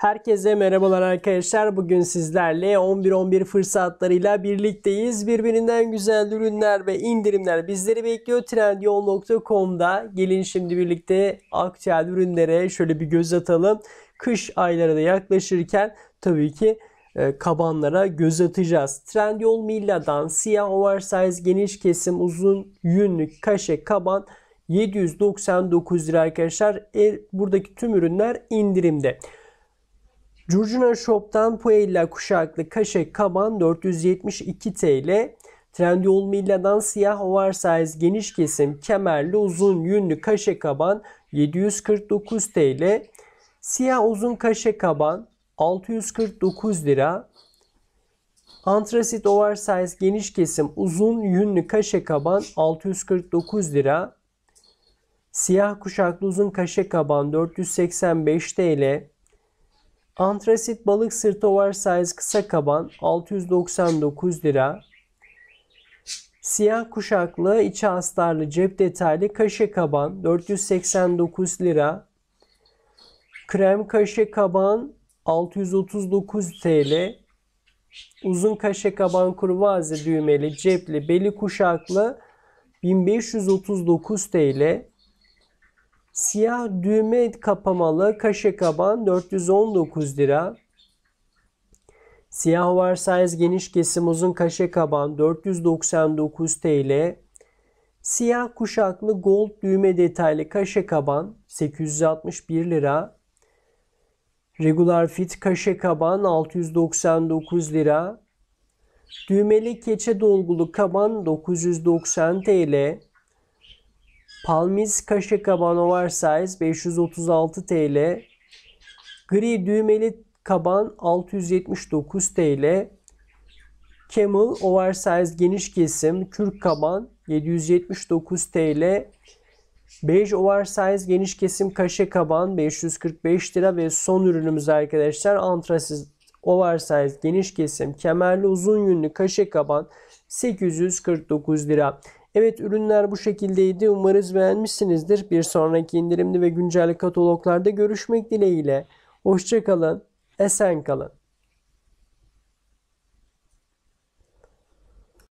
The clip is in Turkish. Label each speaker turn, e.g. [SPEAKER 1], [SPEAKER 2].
[SPEAKER 1] Herkese merhabalar arkadaşlar. Bugün sizlerle 11-11 fırsatlarıyla birlikteyiz. Birbirinden güzel ürünler ve indirimler bizleri bekliyor. Trendyol.com'da gelin şimdi birlikte aktüel ürünlere şöyle bir göz atalım. Kış ayları da yaklaşırken tabii ki e, kabanlara göz atacağız. Trendyol Milla'dan siyah oversize geniş kesim uzun yünlük kaşe kaban 799 lira arkadaşlar. E, buradaki tüm ürünler indirimde. Curcuna Shop'tan Puella kuşaklı kaşe kaban 472 TL. Trendyol Milla'dan siyah oversize geniş kesim kemerli uzun yünlü kaşe kaban 749 TL. Siyah uzun kaşe kaban 649 lira. Antrasit oversize geniş kesim uzun yünlü kaşe kaban 649 lira. Siyah kuşaklı uzun kaşe kaban 485 TL. Antrasit balık sırtı oversize kısa kaban 699 lira. Siyah kuşaklı içi astarlı cep detaylı kaşe kaban 489 lira. Krem kaşe kaban 639 TL. Uzun kaşe kaban kurvaze düğmeli cepli beli kuşaklı 1539 TL. Siyah düğme kapamalı kaşe kaban 419 lira. Siyah oversize geniş kesim uzun kaşe kaban 499 TL. Siyah kuşaklı gold düğme detaylı kaşe kaban 861 lira. Regular fit kaşe kaban 699 lira. Düğmeli keçe dolgulu kaban 990 TL. Palmiz kaban oversize 536 TL. Gri düğmeli kaban 679 TL. Camel oversize geniş kesim kürk kaban 779 TL. Bej oversize geniş kesim kaşe kaban 545 lira ve son ürünümüz arkadaşlar antrasit oversize geniş kesim kemerli uzun yünlü kaşe kaban 849 lira. Evet ürünler bu şekildeydi. Umarız beğenmişsinizdir. Bir sonraki indirimli ve güncel kataloglarda görüşmek dileğiyle. Hoşçakalın, esen kalın.